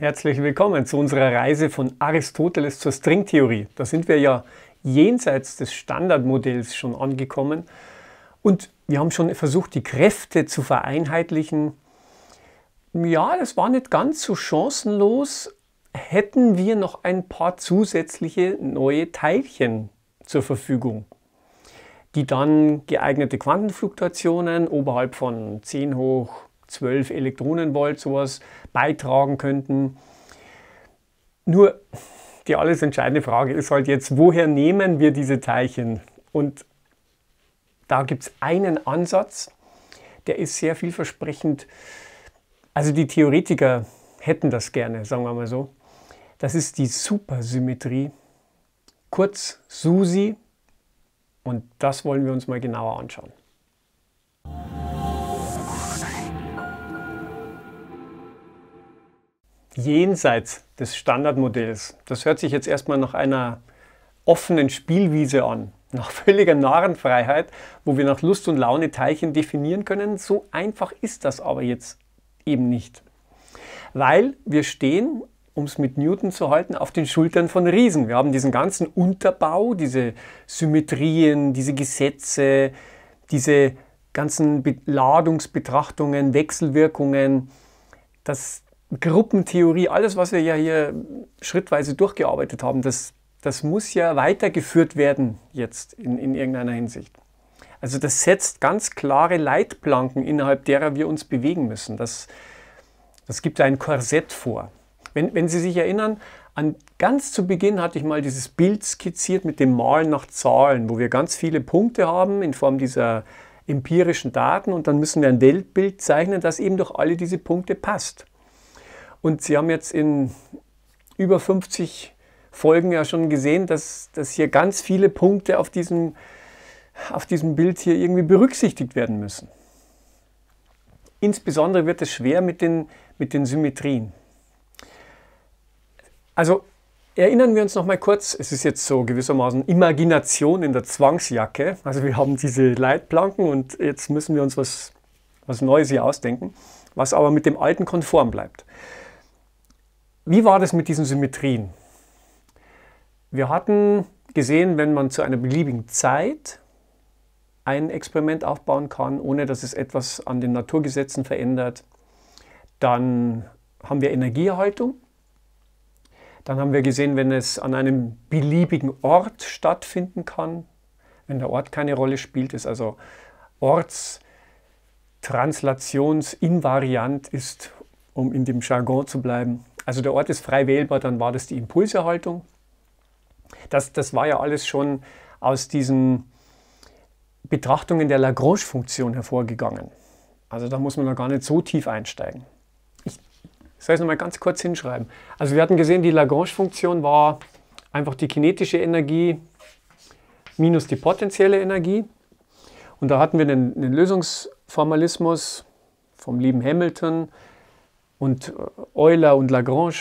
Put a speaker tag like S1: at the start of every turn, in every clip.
S1: Herzlich willkommen zu unserer Reise von Aristoteles zur Stringtheorie. Da sind wir ja jenseits des Standardmodells schon angekommen und wir haben schon versucht, die Kräfte zu vereinheitlichen. Ja, das war nicht ganz so chancenlos. Hätten wir noch ein paar zusätzliche neue Teilchen zur Verfügung, die dann geeignete Quantenfluktuationen oberhalb von 10 hoch 12 Elektronenvolt sowas beitragen könnten. Nur die alles entscheidende Frage ist halt jetzt, woher nehmen wir diese Teilchen? Und da gibt es einen Ansatz, der ist sehr vielversprechend. Also die Theoretiker hätten das gerne, sagen wir mal so. Das ist die Supersymmetrie, kurz SUSI. Und das wollen wir uns mal genauer anschauen. jenseits des Standardmodells. Das hört sich jetzt erstmal nach einer offenen Spielwiese an, nach völliger Narrenfreiheit, wo wir nach Lust und Laune Teilchen definieren können. So einfach ist das aber jetzt eben nicht. Weil wir stehen, um es mit Newton zu halten, auf den Schultern von Riesen. Wir haben diesen ganzen Unterbau, diese Symmetrien, diese Gesetze, diese ganzen Ladungsbetrachtungen, Wechselwirkungen. Das, Gruppentheorie, alles, was wir ja hier schrittweise durchgearbeitet haben, das, das muss ja weitergeführt werden jetzt in, in irgendeiner Hinsicht. Also das setzt ganz klare Leitplanken, innerhalb derer wir uns bewegen müssen. Das, das gibt ein Korsett vor. Wenn, wenn Sie sich erinnern, an ganz zu Beginn hatte ich mal dieses Bild skizziert mit dem Malen nach Zahlen, wo wir ganz viele Punkte haben in Form dieser empirischen Daten und dann müssen wir ein Weltbild zeichnen, das eben durch alle diese Punkte passt. Und Sie haben jetzt in über 50 Folgen ja schon gesehen, dass, dass hier ganz viele Punkte auf diesem, auf diesem Bild hier irgendwie berücksichtigt werden müssen. Insbesondere wird es schwer mit den, mit den Symmetrien. Also erinnern wir uns noch mal kurz, es ist jetzt so gewissermaßen Imagination in der Zwangsjacke. Also wir haben diese Leitplanken und jetzt müssen wir uns was, was Neues hier ausdenken, was aber mit dem Alten konform bleibt. Wie war das mit diesen Symmetrien? Wir hatten gesehen, wenn man zu einer beliebigen Zeit ein Experiment aufbauen kann, ohne dass es etwas an den Naturgesetzen verändert, dann haben wir Energieerhaltung. Dann haben wir gesehen, wenn es an einem beliebigen Ort stattfinden kann, wenn der Ort keine Rolle spielt, ist also ortstranslationsinvariant ist, um in dem Jargon zu bleiben also der Ort ist frei wählbar, dann war das die Impulserhaltung. Das, das war ja alles schon aus diesen Betrachtungen der Lagrange-Funktion hervorgegangen. Also da muss man noch gar nicht so tief einsteigen. Ich soll es nochmal ganz kurz hinschreiben. Also wir hatten gesehen, die Lagrange-Funktion war einfach die kinetische Energie minus die potenzielle Energie. Und da hatten wir einen, einen Lösungsformalismus vom lieben Hamilton, und äh, Euler und Lagrange.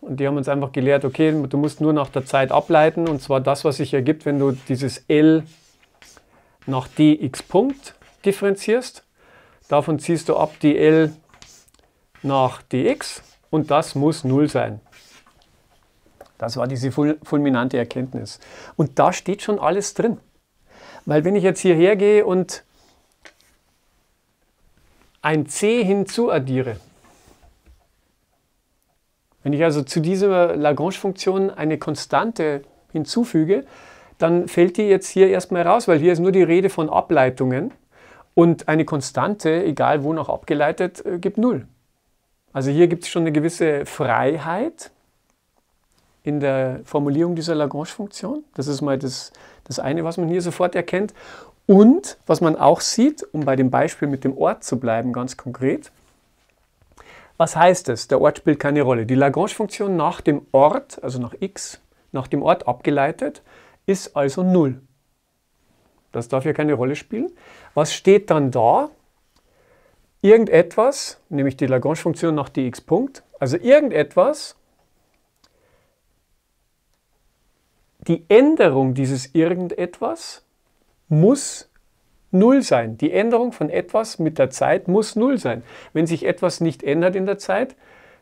S1: Und die haben uns einfach gelehrt, okay, du musst nur nach der Zeit ableiten und zwar das, was sich ergibt, wenn du dieses L nach dx Punkt differenzierst. Davon ziehst du ab die L nach dx und das muss 0 sein. Das war diese fulminante Erkenntnis. Und da steht schon alles drin. Weil wenn ich jetzt hierher gehe und ein c hinzuaddiere, wenn ich also zu dieser Lagrange-Funktion eine Konstante hinzufüge, dann fällt die jetzt hier erstmal raus, weil hier ist nur die Rede von Ableitungen und eine Konstante, egal wo noch abgeleitet, äh, gibt 0. Also hier gibt es schon eine gewisse Freiheit in der Formulierung dieser Lagrange-Funktion. Das ist mal das, das eine, was man hier sofort erkennt. Und was man auch sieht, um bei dem Beispiel mit dem Ort zu bleiben, ganz konkret, was heißt es? Der Ort spielt keine Rolle. Die Lagrange-Funktion nach dem Ort, also nach x, nach dem Ort abgeleitet, ist also 0. Das darf ja keine Rolle spielen. Was steht dann da? Irgendetwas, nämlich die Lagrange-Funktion nach dx-Punkt, also irgendetwas, die Änderung dieses irgendetwas muss Null sein. Die Änderung von etwas mit der Zeit muss Null sein. Wenn sich etwas nicht ändert in der Zeit,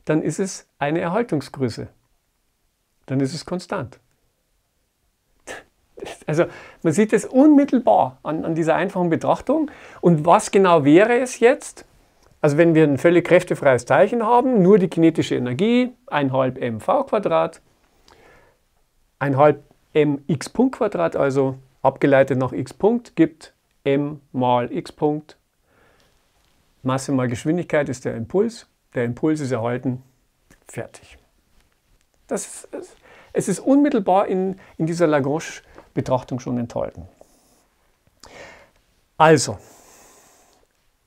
S1: dann ist es eine Erhaltungsgröße. Dann ist es konstant. Also man sieht es unmittelbar an, an dieser einfachen Betrachtung. Und was genau wäre es jetzt? Also wenn wir ein völlig kräftefreies Teilchen haben, nur die kinetische Energie, 1,5 mv Quadrat, 1,5 mx Punkt also abgeleitet nach x Punkt, gibt m mal x Punkt. Masse mal Geschwindigkeit ist der Impuls. Der Impuls ist erhalten. Fertig. Das ist, es ist unmittelbar in, in dieser Lagrange-Betrachtung schon enthalten. Also,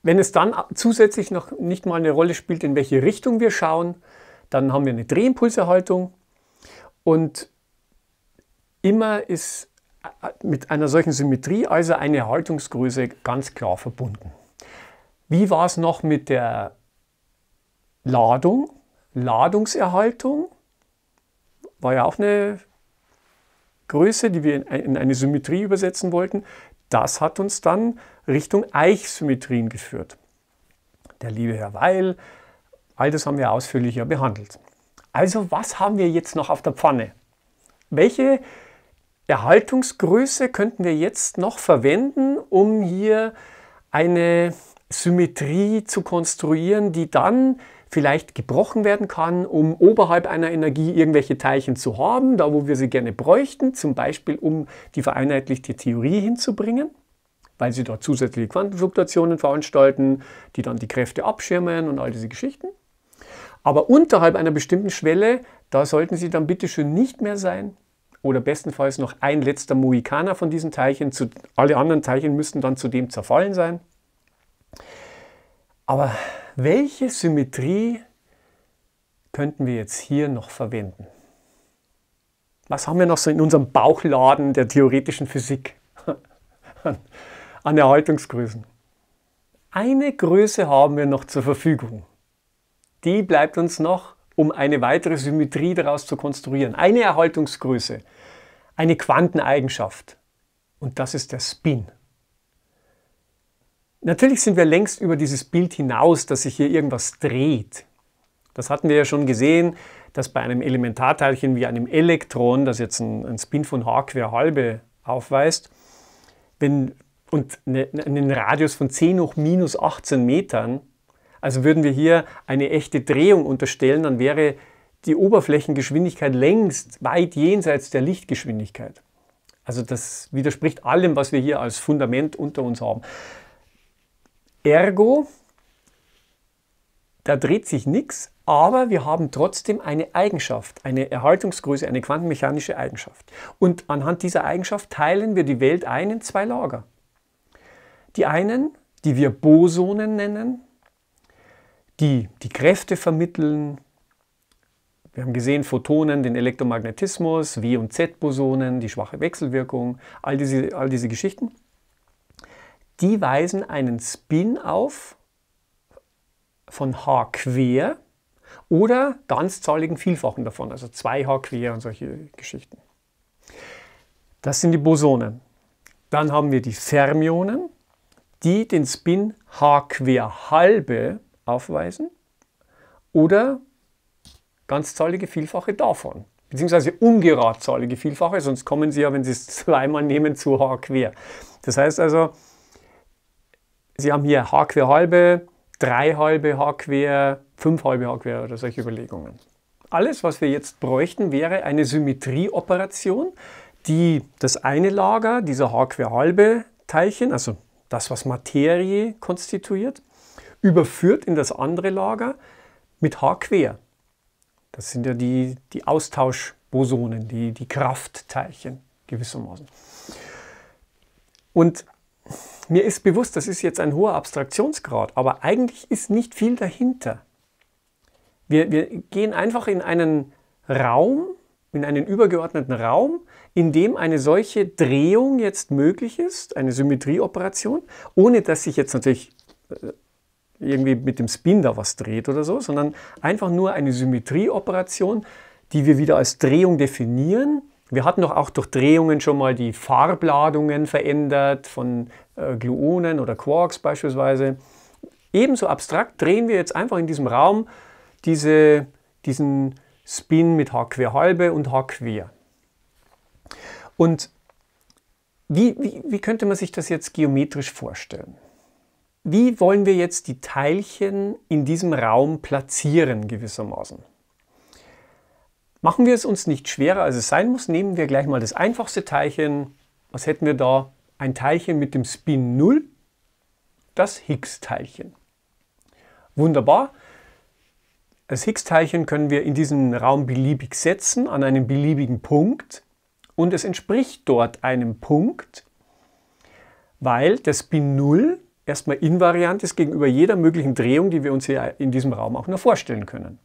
S1: wenn es dann zusätzlich noch nicht mal eine Rolle spielt, in welche Richtung wir schauen, dann haben wir eine Drehimpulserhaltung und immer ist mit einer solchen Symmetrie, also eine Haltungsgröße, ganz klar verbunden. Wie war es noch mit der Ladung? Ladungserhaltung war ja auch eine Größe, die wir in eine Symmetrie übersetzen wollten. Das hat uns dann Richtung Eichsymmetrien geführt. Der liebe Herr Weil, all das haben wir ausführlicher behandelt. Also was haben wir jetzt noch auf der Pfanne? Welche Erhaltungsgröße könnten wir jetzt noch verwenden, um hier eine Symmetrie zu konstruieren, die dann vielleicht gebrochen werden kann, um oberhalb einer Energie irgendwelche Teilchen zu haben, da wo wir sie gerne bräuchten, zum Beispiel um die vereinheitlichte Theorie hinzubringen, weil sie dort zusätzliche Quantenfluktuationen veranstalten, die dann die Kräfte abschirmen und all diese Geschichten. Aber unterhalb einer bestimmten Schwelle, da sollten sie dann bitte schön nicht mehr sein, oder bestenfalls noch ein letzter Mohikaner von diesen Teilchen. Zu, alle anderen Teilchen müssten dann zudem zerfallen sein. Aber welche Symmetrie könnten wir jetzt hier noch verwenden? Was haben wir noch so in unserem Bauchladen der theoretischen Physik an Erhaltungsgrößen? Eine Größe haben wir noch zur Verfügung. Die bleibt uns noch um eine weitere Symmetrie daraus zu konstruieren. Eine Erhaltungsgröße, eine Quanteneigenschaft. Und das ist der Spin. Natürlich sind wir längst über dieses Bild hinaus, dass sich hier irgendwas dreht. Das hatten wir ja schon gesehen, dass bei einem Elementarteilchen wie einem Elektron, das jetzt einen Spin von h quer halbe aufweist, wenn, und ne, ne, einen Radius von 10 hoch minus 18 Metern also würden wir hier eine echte Drehung unterstellen, dann wäre die Oberflächengeschwindigkeit längst weit jenseits der Lichtgeschwindigkeit. Also das widerspricht allem, was wir hier als Fundament unter uns haben. Ergo, da dreht sich nichts, aber wir haben trotzdem eine Eigenschaft, eine Erhaltungsgröße, eine quantenmechanische Eigenschaft. Und anhand dieser Eigenschaft teilen wir die Welt ein in zwei Lager. Die einen, die wir Bosonen nennen, die die Kräfte vermitteln. Wir haben gesehen Photonen, den Elektromagnetismus, W- und Z-Bosonen, die schwache Wechselwirkung, all diese, all diese Geschichten. Die weisen einen Spin auf von H quer oder ganzzahligen Vielfachen davon, also 2H quer und solche Geschichten. Das sind die Bosonen. Dann haben wir die Fermionen, die den Spin H quer halbe aufweisen oder ganzzahlige Vielfache davon. Beziehungsweise ungeradzahlige Vielfache, sonst kommen Sie ja, wenn Sie es zweimal nehmen, zu h quer. Das heißt also, Sie haben hier h quer halbe, 3 halbe h quer, fünf halbe h quer oder solche Überlegungen. Alles, was wir jetzt bräuchten, wäre eine Symmetrieoperation, die das eine Lager, dieser h quer halbe Teilchen, also das, was Materie konstituiert, überführt in das andere Lager mit H quer. Das sind ja die, die Austauschbosonen, die, die Kraftteilchen gewissermaßen. Und mir ist bewusst, das ist jetzt ein hoher Abstraktionsgrad, aber eigentlich ist nicht viel dahinter. Wir, wir gehen einfach in einen Raum, in einen übergeordneten Raum, in dem eine solche Drehung jetzt möglich ist, eine Symmetrieoperation, ohne dass sich jetzt natürlich äh, irgendwie mit dem Spin da was dreht oder so, sondern einfach nur eine Symmetrieoperation, die wir wieder als Drehung definieren. Wir hatten doch auch durch Drehungen schon mal die Farbladungen verändert von äh, Gluonen oder Quarks beispielsweise. Ebenso abstrakt drehen wir jetzt einfach in diesem Raum diese, diesen Spin mit H quer halbe und H quer. Und wie, wie, wie könnte man sich das jetzt geometrisch vorstellen? Wie wollen wir jetzt die Teilchen in diesem Raum platzieren gewissermaßen? Machen wir es uns nicht schwerer, als es sein muss. Nehmen wir gleich mal das einfachste Teilchen. Was hätten wir da? Ein Teilchen mit dem Spin 0, das Higgs-Teilchen. Wunderbar. Das Higgs-Teilchen können wir in diesen Raum beliebig setzen, an einem beliebigen Punkt. Und es entspricht dort einem Punkt, weil der Spin 0 erstmal invariant ist gegenüber jeder möglichen Drehung, die wir uns hier in diesem Raum auch nur vorstellen können.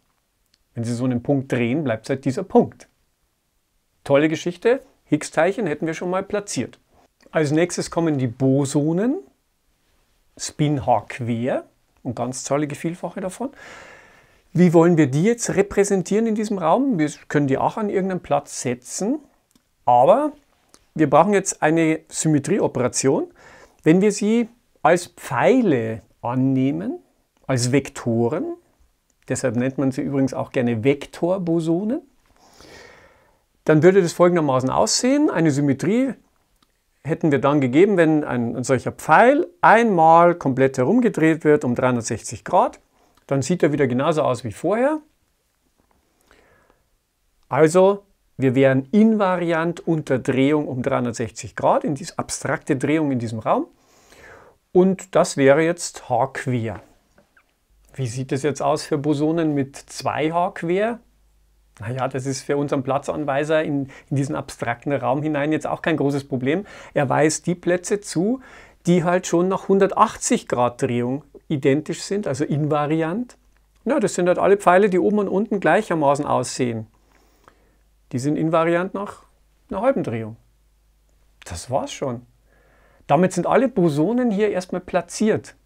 S1: Wenn Sie so einen Punkt drehen, bleibt halt dieser Punkt. Tolle Geschichte, Higgs-Teilchen hätten wir schon mal platziert. Als nächstes kommen die Bosonen, Spin-H quer und ganz zahlige Vielfache davon. Wie wollen wir die jetzt repräsentieren in diesem Raum? Wir können die auch an irgendeinen Platz setzen, aber wir brauchen jetzt eine Symmetrieoperation. Wenn wir sie als Pfeile annehmen, als Vektoren. Deshalb nennt man sie übrigens auch gerne Vektorbosonen. Dann würde das folgendermaßen aussehen. Eine Symmetrie hätten wir dann gegeben, wenn ein, ein solcher Pfeil einmal komplett herumgedreht wird um 360 Grad. Dann sieht er wieder genauso aus wie vorher. Also wir wären invariant unter Drehung um 360 Grad, in diese abstrakte Drehung in diesem Raum. Und das wäre jetzt h quer. Wie sieht es jetzt aus für Bosonen mit 2h quer? Naja, das ist für unseren Platzanweiser in, in diesen abstrakten Raum hinein jetzt auch kein großes Problem. Er weist die Plätze zu, die halt schon nach 180 Grad Drehung identisch sind, also invariant. Ja, das sind halt alle Pfeile, die oben und unten gleichermaßen aussehen. Die sind invariant nach einer halben Drehung. Das war's schon. Damit sind alle Bosonen hier erstmal platziert.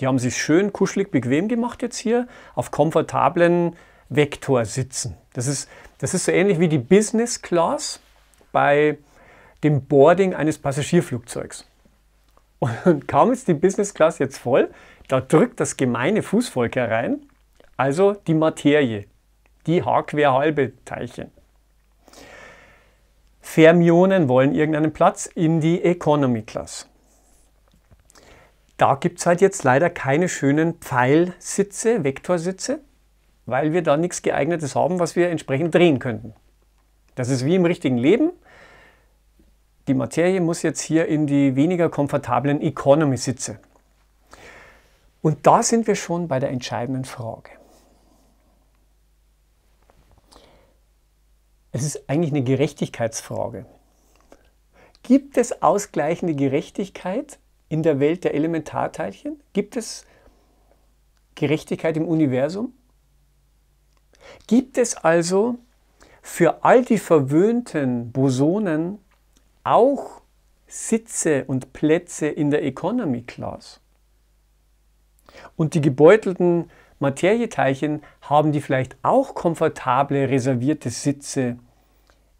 S1: Die haben sich schön kuschelig bequem gemacht jetzt hier auf komfortablen Vektorsitzen. Das ist, das ist so ähnlich wie die Business Class bei dem Boarding eines Passagierflugzeugs. Und kaum ist die Business Class jetzt voll, da drückt das gemeine Fußvolk herein, also die Materie, die H-querhalbe Teilchen. Fermionen wollen irgendeinen Platz in die Economy Class. Da gibt es halt jetzt leider keine schönen Pfeilsitze, Vektorsitze, weil wir da nichts geeignetes haben, was wir entsprechend drehen könnten. Das ist wie im richtigen Leben. Die Materie muss jetzt hier in die weniger komfortablen Economy-Sitze. Und da sind wir schon bei der entscheidenden Frage. Es ist eigentlich eine Gerechtigkeitsfrage. Gibt es ausgleichende Gerechtigkeit in der Welt der Elementarteilchen? Gibt es Gerechtigkeit im Universum? Gibt es also für all die verwöhnten Bosonen auch Sitze und Plätze in der Economy Class? Und die gebeutelten Materieteilchen haben die vielleicht auch komfortable reservierte Sitze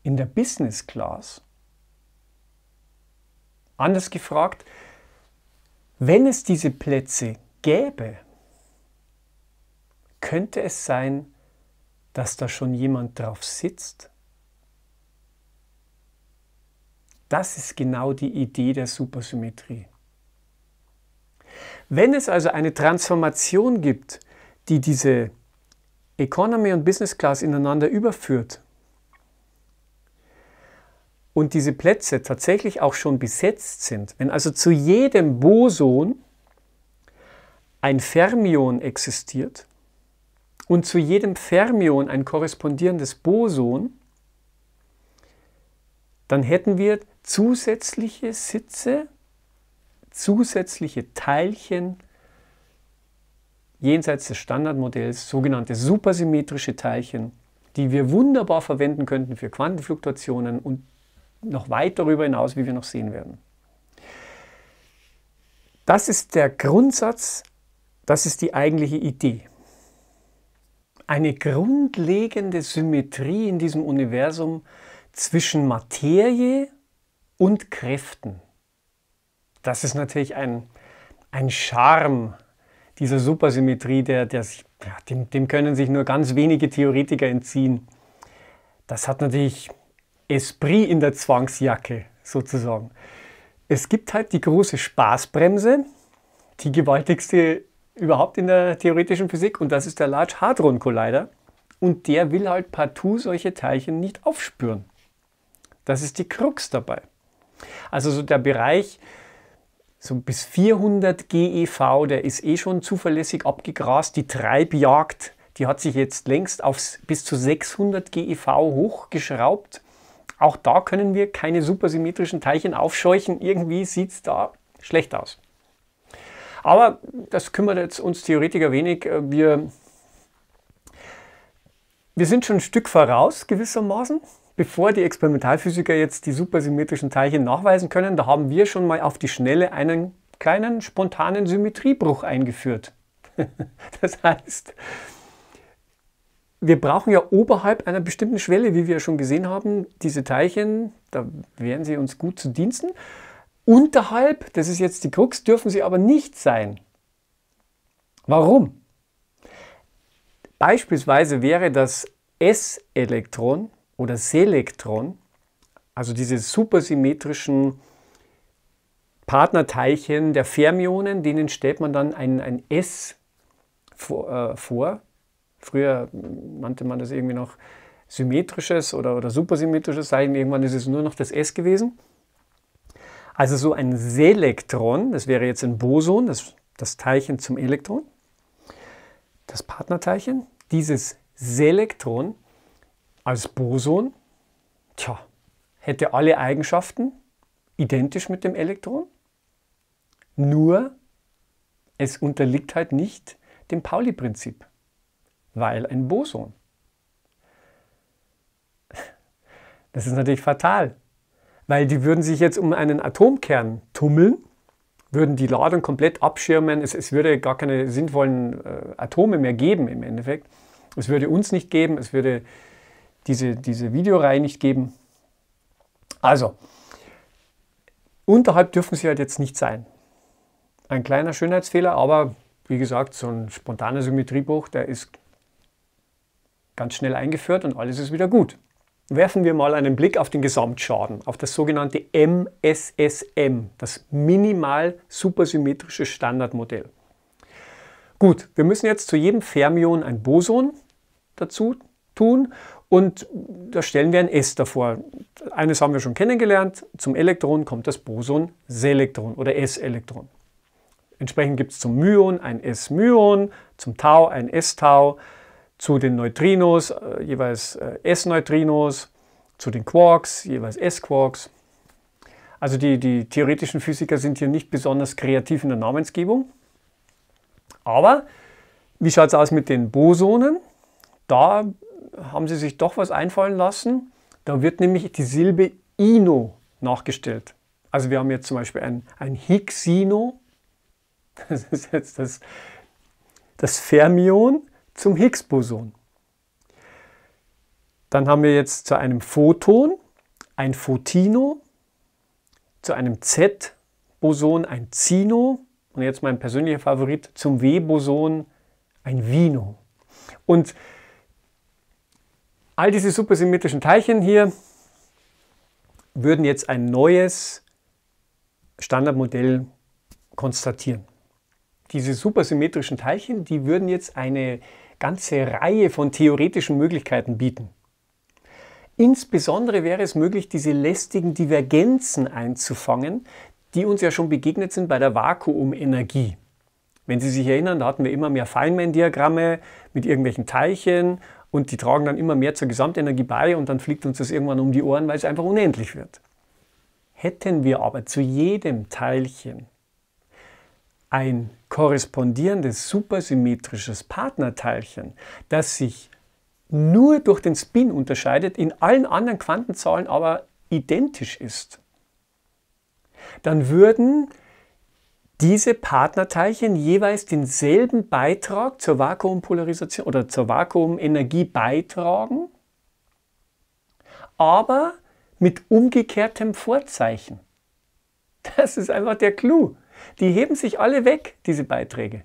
S1: in der Business Class? Anders gefragt, wenn es diese Plätze gäbe, könnte es sein, dass da schon jemand drauf sitzt? Das ist genau die Idee der Supersymmetrie. Wenn es also eine Transformation gibt die diese Economy und Business Class ineinander überführt und diese Plätze tatsächlich auch schon besetzt sind, wenn also zu jedem Boson ein Fermion existiert und zu jedem Fermion ein korrespondierendes Boson, dann hätten wir zusätzliche Sitze, zusätzliche Teilchen, jenseits des Standardmodells sogenannte supersymmetrische Teilchen, die wir wunderbar verwenden könnten für Quantenfluktuationen und noch weit darüber hinaus, wie wir noch sehen werden. Das ist der Grundsatz, das ist die eigentliche Idee. Eine grundlegende Symmetrie in diesem Universum zwischen Materie und Kräften. Das ist natürlich ein, ein Charme, dieser Supersymmetrie, der, der sich, ja, dem, dem können sich nur ganz wenige Theoretiker entziehen. Das hat natürlich Esprit in der Zwangsjacke sozusagen. Es gibt halt die große Spaßbremse, die gewaltigste überhaupt in der theoretischen Physik, und das ist der Large Hadron Collider. Und der will halt partout solche Teilchen nicht aufspüren. Das ist die Krux dabei. Also so der Bereich so bis 400 GEV, der ist eh schon zuverlässig abgegrast. Die Treibjagd, die hat sich jetzt längst auf bis zu 600 GeV hochgeschraubt. Auch da können wir keine supersymmetrischen Teilchen aufscheuchen. Irgendwie sieht es da schlecht aus. Aber das kümmert jetzt uns Theoretiker wenig. Äh, wir, wir sind schon ein Stück voraus gewissermaßen. Bevor die Experimentalphysiker jetzt die supersymmetrischen Teilchen nachweisen können, da haben wir schon mal auf die Schnelle einen kleinen spontanen Symmetriebruch eingeführt. das heißt, wir brauchen ja oberhalb einer bestimmten Schwelle, wie wir schon gesehen haben, diese Teilchen, da wären sie uns gut zu Diensten. Unterhalb, das ist jetzt die Krux, dürfen sie aber nicht sein. Warum? Beispielsweise wäre das S-Elektron oder Selektron, also diese supersymmetrischen Partnerteilchen der Fermionen, denen stellt man dann ein, ein S vor, äh, vor. Früher nannte man das irgendwie noch symmetrisches oder, oder supersymmetrisches Zeichen, irgendwann ist es nur noch das S gewesen. Also so ein Selektron, das wäre jetzt ein Boson, das, das Teilchen zum Elektron, das Partnerteilchen. Dieses Selektron als Boson, tja, hätte alle Eigenschaften identisch mit dem Elektron, nur es unterliegt halt nicht dem Pauli-Prinzip, weil ein Boson. Das ist natürlich fatal, weil die würden sich jetzt um einen Atomkern tummeln, würden die Ladung komplett abschirmen, es, es würde gar keine sinnvollen äh, Atome mehr geben im Endeffekt. Es würde uns nicht geben, es würde diese, diese Videoreihe nicht geben. Also, unterhalb dürfen sie halt jetzt nicht sein. Ein kleiner Schönheitsfehler, aber wie gesagt, so ein spontaner Symmetriebruch, der ist ganz schnell eingeführt und alles ist wieder gut. Werfen wir mal einen Blick auf den Gesamtschaden, auf das sogenannte MSSM, das minimal supersymmetrische Standardmodell. Gut, wir müssen jetzt zu jedem Fermion ein Boson dazu tun und da stellen wir ein S davor. Eines haben wir schon kennengelernt. Zum Elektron kommt das Boson Selektron oder S-Elektron. Entsprechend gibt es zum Myon ein S-Myon, zum Tau ein S-Tau, zu den Neutrinos äh, jeweils äh, S-Neutrinos, zu den Quarks jeweils S-Quarks. Also die, die theoretischen Physiker sind hier nicht besonders kreativ in der Namensgebung. Aber wie schaut es aus mit den Bosonen? Da haben sie sich doch was einfallen lassen. Da wird nämlich die Silbe Ino nachgestellt. Also wir haben jetzt zum Beispiel ein, ein Hixino, das ist jetzt das, das Fermion zum Higgs-Boson. Dann haben wir jetzt zu einem Photon ein Photino, zu einem Z-Boson ein Zino und jetzt mein persönlicher Favorit zum W-Boson ein Vino. Und All diese supersymmetrischen Teilchen hier würden jetzt ein neues Standardmodell konstatieren. Diese supersymmetrischen Teilchen, die würden jetzt eine ganze Reihe von theoretischen Möglichkeiten bieten. Insbesondere wäre es möglich, diese lästigen Divergenzen einzufangen, die uns ja schon begegnet sind bei der Vakuumenergie. Wenn Sie sich erinnern, da hatten wir immer mehr Feynman-Diagramme mit irgendwelchen Teilchen und die tragen dann immer mehr zur Gesamtenergie bei und dann fliegt uns das irgendwann um die Ohren, weil es einfach unendlich wird. Hätten wir aber zu jedem Teilchen ein korrespondierendes supersymmetrisches Partnerteilchen, das sich nur durch den Spin unterscheidet, in allen anderen Quantenzahlen aber identisch ist, dann würden diese Partnerteilchen jeweils denselben Beitrag zur Vakuumpolarisation oder zur Vakuumenergie beitragen, aber mit umgekehrtem Vorzeichen. Das ist einfach der Clou. Die heben sich alle weg, diese Beiträge.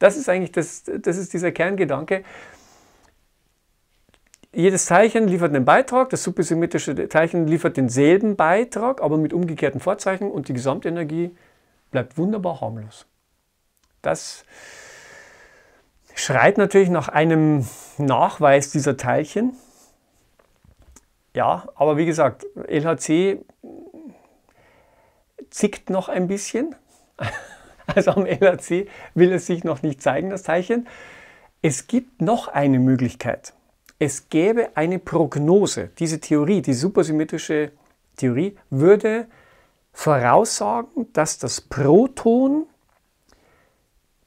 S1: Das ist eigentlich das, das ist dieser Kerngedanke. Jedes Teilchen liefert einen Beitrag, das supersymmetrische Teilchen liefert denselben Beitrag, aber mit umgekehrten Vorzeichen und die Gesamtenergie bleibt wunderbar harmlos. Das schreit natürlich nach einem Nachweis dieser Teilchen. Ja, aber wie gesagt, LHC zickt noch ein bisschen. Also am LHC will es sich noch nicht zeigen, das Teilchen. Es gibt noch eine Möglichkeit. Es gäbe eine Prognose. Diese Theorie, die supersymmetrische Theorie, würde voraussagen, dass das Proton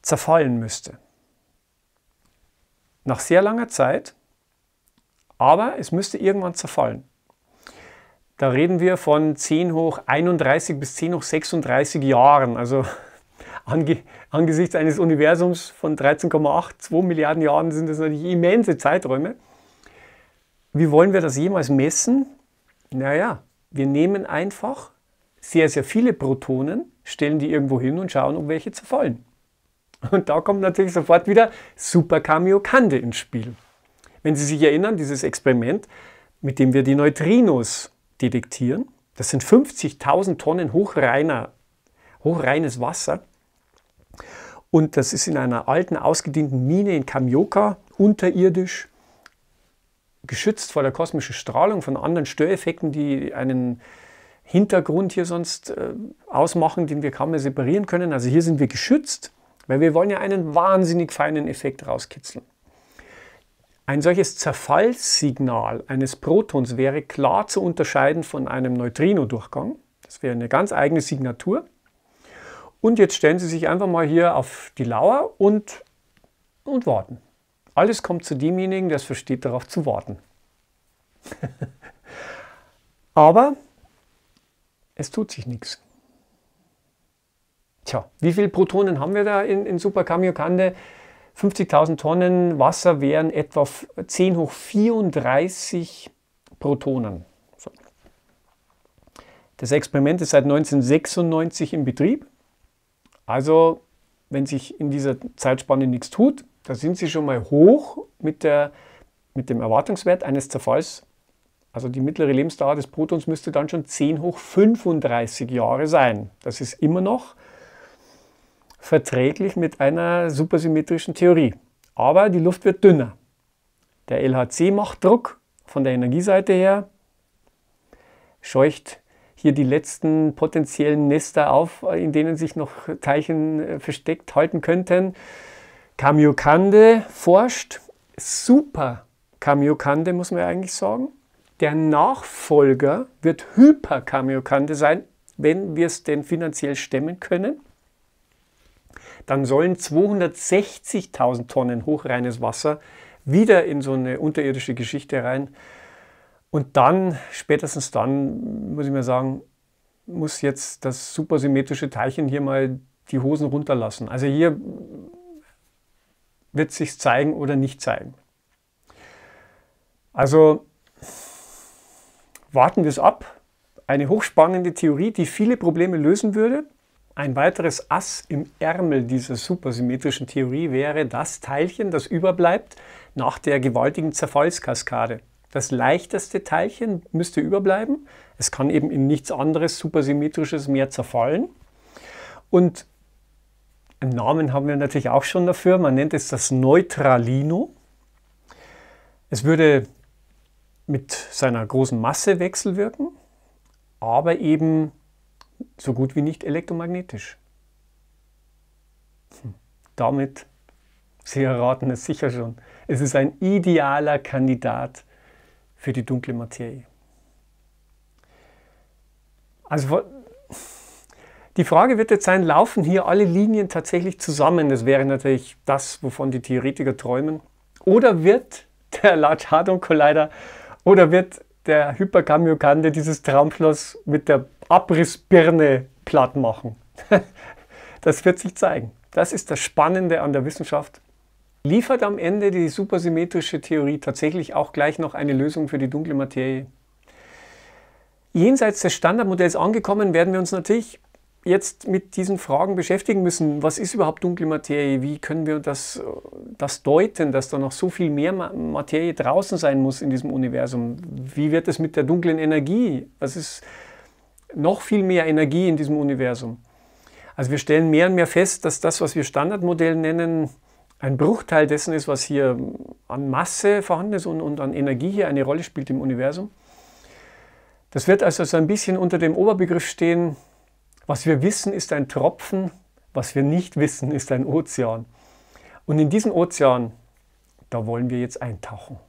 S1: zerfallen müsste. Nach sehr langer Zeit, aber es müsste irgendwann zerfallen. Da reden wir von 10 hoch 31 bis 10 hoch 36 Jahren, also ange angesichts eines Universums von 13,82 Milliarden Jahren sind das natürlich immense Zeiträume. Wie wollen wir das jemals messen? Naja, wir nehmen einfach sehr, sehr viele Protonen, stellen die irgendwo hin und schauen, um welche zu fallen. Und da kommt natürlich sofort wieder Super Kamiokande ins Spiel. Wenn Sie sich erinnern, dieses Experiment, mit dem wir die Neutrinos detektieren, das sind 50.000 Tonnen hochreiner, hochreines Wasser. Und das ist in einer alten, ausgedienten Mine in Kamioka, unterirdisch, geschützt vor der kosmischen Strahlung von anderen Störeffekten, die einen Hintergrund hier sonst äh, ausmachen, den wir kaum mehr separieren können. Also hier sind wir geschützt, weil wir wollen ja einen wahnsinnig feinen Effekt rauskitzeln. Ein solches Zerfallssignal eines Protons wäre klar zu unterscheiden von einem Neutrino-Durchgang. Das wäre eine ganz eigene Signatur. Und jetzt stellen Sie sich einfach mal hier auf die Lauer und, und warten. Alles kommt zu demjenigen, der es versteht, darauf zu warten. Aber es tut sich nichts. Tja, wie viele Protonen haben wir da in, in Super Kamiokande? 50.000 Tonnen Wasser wären etwa 10 hoch 34 Protonen. So. Das Experiment ist seit 1996 in Betrieb. Also, wenn sich in dieser Zeitspanne nichts tut, da sind sie schon mal hoch mit, der, mit dem Erwartungswert eines Zerfalls also die mittlere Lebensdauer des Protons müsste dann schon 10 hoch 35 Jahre sein. Das ist immer noch verträglich mit einer supersymmetrischen Theorie. Aber die Luft wird dünner. Der LHC macht Druck von der Energieseite her, scheucht hier die letzten potenziellen Nester auf, in denen sich noch Teilchen äh, versteckt halten könnten. Kamiokande forscht, super Kamiokande muss man eigentlich sagen. Der Nachfolger wird Hyperkamiokante sein, wenn wir es denn finanziell stemmen können. Dann sollen 260.000 Tonnen hochreines Wasser wieder in so eine unterirdische Geschichte rein. Und dann, spätestens dann, muss ich mir sagen, muss jetzt das supersymmetrische Teilchen hier mal die Hosen runterlassen. Also hier wird sich zeigen oder nicht zeigen. Also warten wir es ab. Eine hochspannende Theorie, die viele Probleme lösen würde. Ein weiteres Ass im Ärmel dieser supersymmetrischen Theorie wäre das Teilchen, das überbleibt nach der gewaltigen Zerfallskaskade. Das leichteste Teilchen müsste überbleiben. Es kann eben in nichts anderes supersymmetrisches mehr zerfallen. Und einen Namen haben wir natürlich auch schon dafür. Man nennt es das Neutralino. Es würde mit seiner großen Masse wechselwirken, aber eben so gut wie nicht elektromagnetisch. Hm, damit, Sie erraten es sicher schon, es ist ein idealer Kandidat für die dunkle Materie. Also die Frage wird jetzt sein, laufen hier alle Linien tatsächlich zusammen? Das wäre natürlich das, wovon die Theoretiker träumen. Oder wird der Large Hadron Collider oder wird der Hyperkamiokande dieses Traumschloss mit der Abrissbirne platt machen? das wird sich zeigen. Das ist das Spannende an der Wissenschaft. Liefert am Ende die supersymmetrische Theorie tatsächlich auch gleich noch eine Lösung für die dunkle Materie? Jenseits des Standardmodells angekommen, werden wir uns natürlich jetzt mit diesen Fragen beschäftigen müssen. Was ist überhaupt dunkle Materie? Wie können wir das, das deuten, dass da noch so viel mehr Materie draußen sein muss in diesem Universum? Wie wird es mit der dunklen Energie? Was ist noch viel mehr Energie in diesem Universum? Also wir stellen mehr und mehr fest, dass das, was wir Standardmodell nennen, ein Bruchteil dessen ist, was hier an Masse vorhanden ist und, und an Energie hier eine Rolle spielt im Universum. Das wird also so ein bisschen unter dem Oberbegriff stehen, was wir wissen, ist ein Tropfen, was wir nicht wissen, ist ein Ozean. Und in diesen Ozean, da wollen wir jetzt eintauchen.